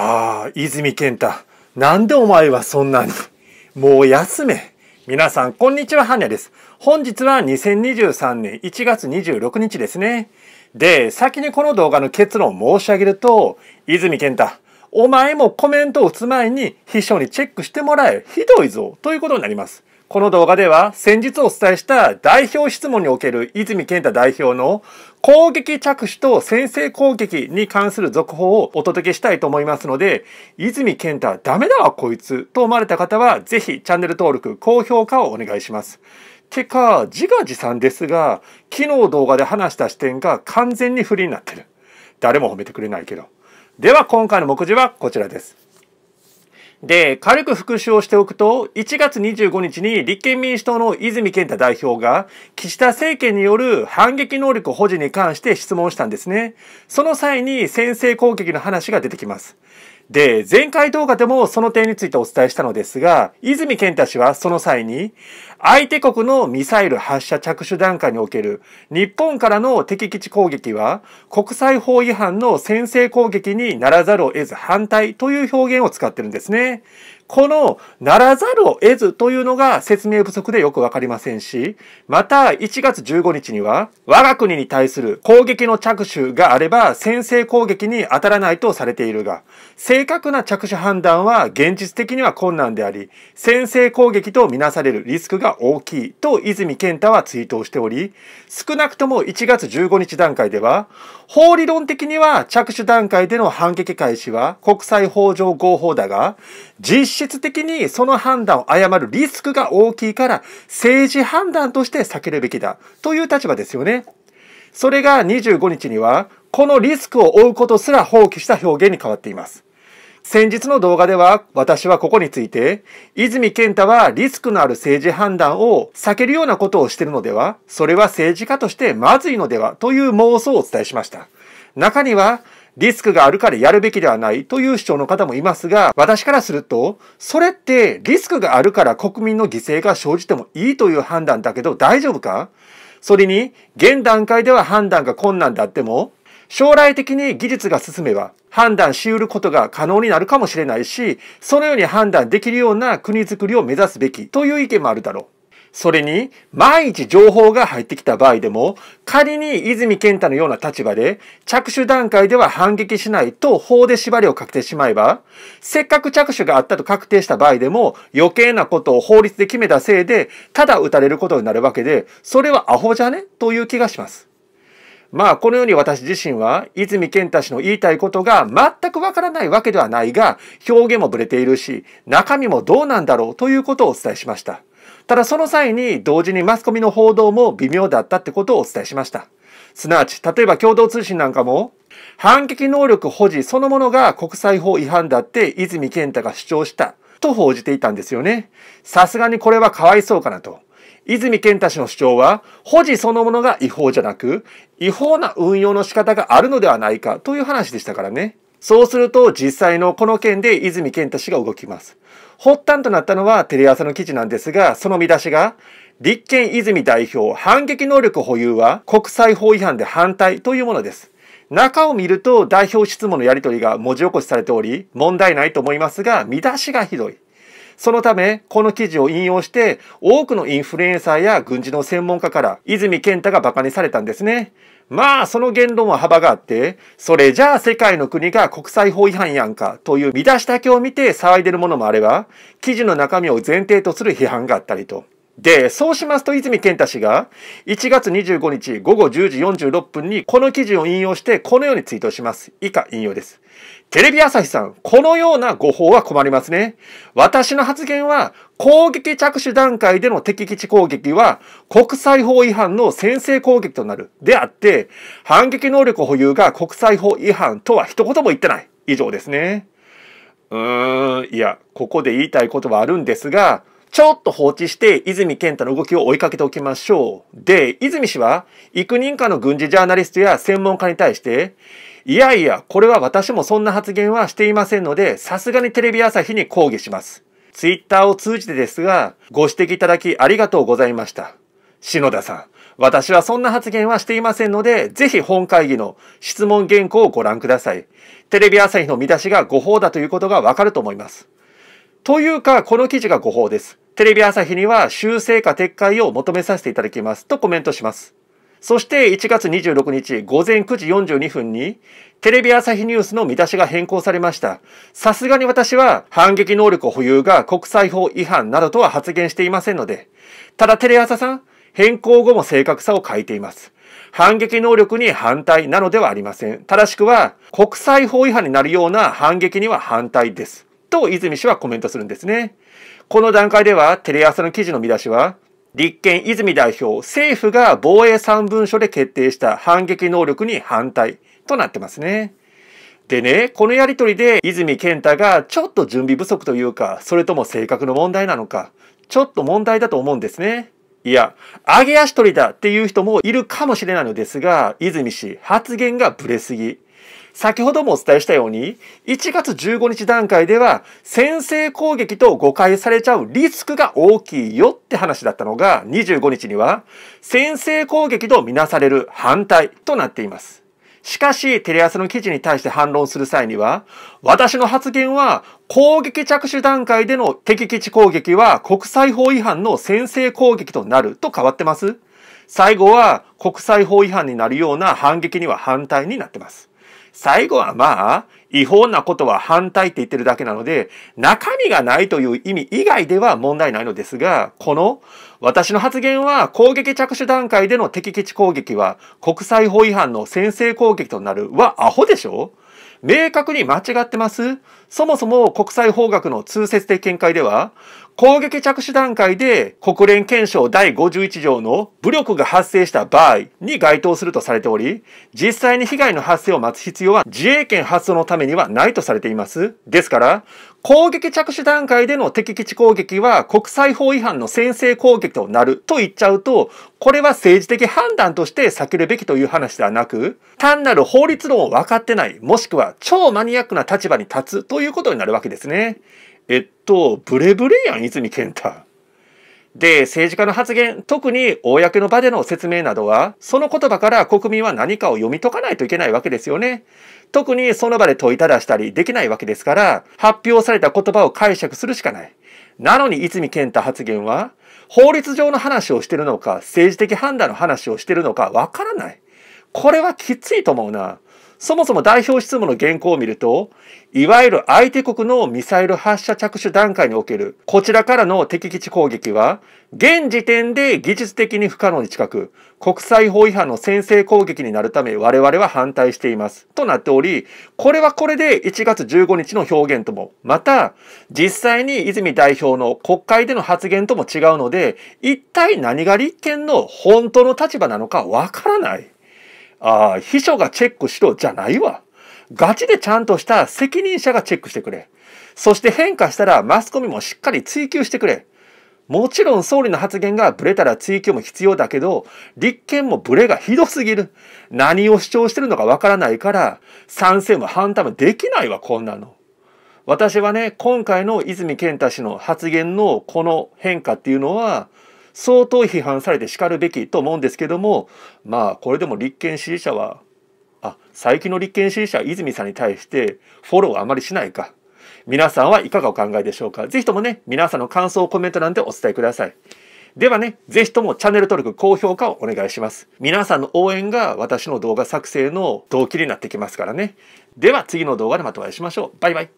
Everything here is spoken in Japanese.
ああ、泉健太。なんでお前はそんなに。もう休め。皆さん、こんにちは、はねです。本日は2023年1月26日ですね。で、先にこの動画の結論を申し上げると、泉健太、お前もコメントを打つ前に秘書にチェックしてもらえ。ひどいぞ。ということになります。この動画では先日お伝えした代表質問における泉健太代表の攻撃着手と先制攻撃に関する続報をお届けしたいと思いますので、泉健太ダメだわこいつと思われた方はぜひチャンネル登録、高評価をお願いします。てか、自画自賛ですが、昨日動画で話した視点が完全に不利になってる。誰も褒めてくれないけど。では今回の目次はこちらです。で、軽く復習をしておくと、1月25日に立憲民主党の泉健太代表が、岸田政権による反撃能力保持に関して質問したんですね。その際に先制攻撃の話が出てきます。で、前回動画でもその点についてお伝えしたのですが、泉健太氏はその際に、相手国のミサイル発射着手段階における日本からの敵基地攻撃は国際法違反の先制攻撃にならざるを得ず反対という表現を使ってるんですね。このならざるを得ずというのが説明不足でよくわかりませんし、また1月15日には我が国に対する攻撃の着手があれば先制攻撃に当たらないとされているが、正確な着手判断は現実的には困難であり、先制攻撃とみなされるリスクが大きいと泉健太は追悼しており、少なくとも1月15日段階では、法理論的には着手段階での反撃開始は国際法上合法だが、実質的にその判断を誤るリスクが大きいから政治判断として避けるべきだという立場ですよね。それが25日にはこのリスクを負うことすら放棄した表現に変わっています。先日の動画では私はここについて泉健太はリスクのある政治判断を避けるようなことをしているのではそれは政治家としてまずいのではという妄想をお伝えしました。中にはリスクがあるからやるべきではないという主張の方もいますが、私からすると、それってリスクがあるから国民の犠牲が生じてもいいという判断だけど大丈夫かそれに、現段階では判断が困難であっても、将来的に技術が進めば判断し得ることが可能になるかもしれないし、そのように判断できるような国づくりを目指すべきという意見もあるだろう。それに、毎日情報が入ってきた場合でも、仮に泉健太のような立場で、着手段階では反撃しないと法で縛りを確定しまえば、せっかく着手があったと確定した場合でも、余計なことを法律で決めたせいで、ただ打たれることになるわけで、それはアホじゃねという気がします。まあ、このように私自身は、泉健太氏の言いたいことが全くわからないわけではないが、表現もぶれているし、中身もどうなんだろうということをお伝えしました。ただその際に同時にマスコミの報道も微妙だったってことをお伝えしました。すなわち、例えば共同通信なんかも、反撃能力保持そのものが国際法違反だって泉健太が主張したと報じていたんですよね。さすがにこれはかわいそうかなと。泉健太氏の主張は、保持そのものが違法じゃなく、違法な運用の仕方があるのではないかという話でしたからね。そうすると実際のこの件で泉健太氏が動きます。発端となったのはテレ朝の記事なんですが、その見出しが、立憲泉代表反撃能力保有は国際法違反で反対というものです。中を見ると代表質問のやり取りが文字起こしされており、問題ないと思いますが、見出しがひどい。そのため、この記事を引用して、多くのインフルエンサーや軍事の専門家から、泉健太が馬鹿にされたんですね。まあその言論は幅があって、それじゃあ世界の国が国際法違反やんかという見出しだけを見て騒いでるものもあれば、記事の中身を前提とする批判があったりと。で、そうしますと泉健太氏が1月25日午後10時46分にこの記事を引用してこのようにツイートします。以下引用です。テレビ朝日さん、このような誤報は困りますね。私の発言は攻撃着手段階での敵基地攻撃は国際法違反の先制攻撃となる。であって、反撃能力保有が国際法違反とは一言も言ってない。以上ですね。うーん、いや、ここで言いたいことはあるんですが、ちょっと放置して泉健太の動きを追いかけておきましょう。で、泉氏は幾人かの軍事ジャーナリストや専門家に対して、いやいや、これは私もそんな発言はしていませんので、さすがにテレビ朝日に抗議します。ツイッターを通じてですが、ご指摘いただきありがとうございました。篠田さん、私はそんな発言はしていませんので、ぜひ本会議の質問原稿をご覧ください。テレビ朝日の見出しが誤報だということがわかると思います。というか、この記事が誤報です。テレビ朝日には修正か撤回を求めさせていただきますとコメントします。そして1月26日午前9時42分にテレビ朝日ニュースの見出しが変更されました。さすがに私は反撃能力保有が国際法違反などとは発言していませんので、ただテレ朝さん、変更後も正確さを書いています。反撃能力に反対なのではありません。正しくは国際法違反になるような反撃には反対です。と泉氏はコメントするんですね。この段階ではテレ朝の記事の見出しは、立憲泉代表、政府が防衛3文書で決定した反撃能力に反対となってますね。でね、このやりとりで泉健太がちょっと準備不足というか、それとも性格の問題なのか、ちょっと問題だと思うんですね。いや、上げ足取りだっていう人もいるかもしれないのですが、泉氏、発言がブレすぎ。先ほどもお伝えしたように、1月15日段階では、先制攻撃と誤解されちゃうリスクが大きいよって話だったのが、25日には、先制攻撃とみなされる反対となっています。しかし、テレ朝の記事に対して反論する際には、私の発言は、攻撃着手段階での敵基地攻撃は国際法違反の先制攻撃となると変わってます最後は国際法違反になるような反撃には反対になってます。最後はまあ、違法なことは反対って言ってるだけなので、中身がないという意味以外では問題ないのですが、この私の発言は攻撃着手段階での敵基地攻撃は国際法違反の先制攻撃となるはアホでしょ明確に間違ってますそもそも国際法学の通説的見解では、攻撃着手段階で国連憲章第51条の武力が発生した場合に該当するとされており、実際に被害の発生を待つ必要は自衛権発動のためにはないとされています。ですから、攻撃着手段階での敵基地攻撃は国際法違反の先制攻撃となると言っちゃうと、これは政治的判断として避けるべきという話ではなく、単なる法律論を分かってない、もしくは超マニアックな立場に立つということになるわけですね。えっと、ブレブレやん、泉健太。で、政治家の発言、特に公の場での説明などは、その言葉から国民は何かを読み解かないといけないわけですよね。特にその場で問いただしたりできないわけですから、発表された言葉を解釈するしかない。なのに泉健太発言は、法律上の話をしてるのか、政治的判断の話をしてるのか、わからない。これはきついと思うな。そもそも代表質問の原稿を見ると、いわゆる相手国のミサイル発射着手段階における、こちらからの敵基地攻撃は、現時点で技術的に不可能に近く、国際法違反の先制攻撃になるため我々は反対しています。となっており、これはこれで1月15日の表現とも、また、実際に泉代表の国会での発言とも違うので、一体何が立憲の本当の立場なのかわからない。ああ、秘書がチェックしろじゃないわ。ガチでちゃんとした責任者がチェックしてくれ。そして変化したらマスコミもしっかり追求してくれ。もちろん総理の発言がブレたら追及も必要だけど、立憲もブレがひどすぎる。何を主張してるのかわからないから、賛成も反対もできないわ、こんなの。私はね、今回の泉健太氏の発言のこの変化っていうのは、相当批判されてしかるべきと思うんですけどもまあこれでも立憲支持者はあ最近の立憲支持者は泉さんに対してフォローあまりしないか皆さんはいかがお考えでしょうか是非ともね皆さんの感想をコメント欄でお伝えくださいではね是非ともチャンネル登録高評価をお願いします皆さんの応援が私の動画作成の動機になってきますからねでは次の動画でまたお会いしましょうバイバイ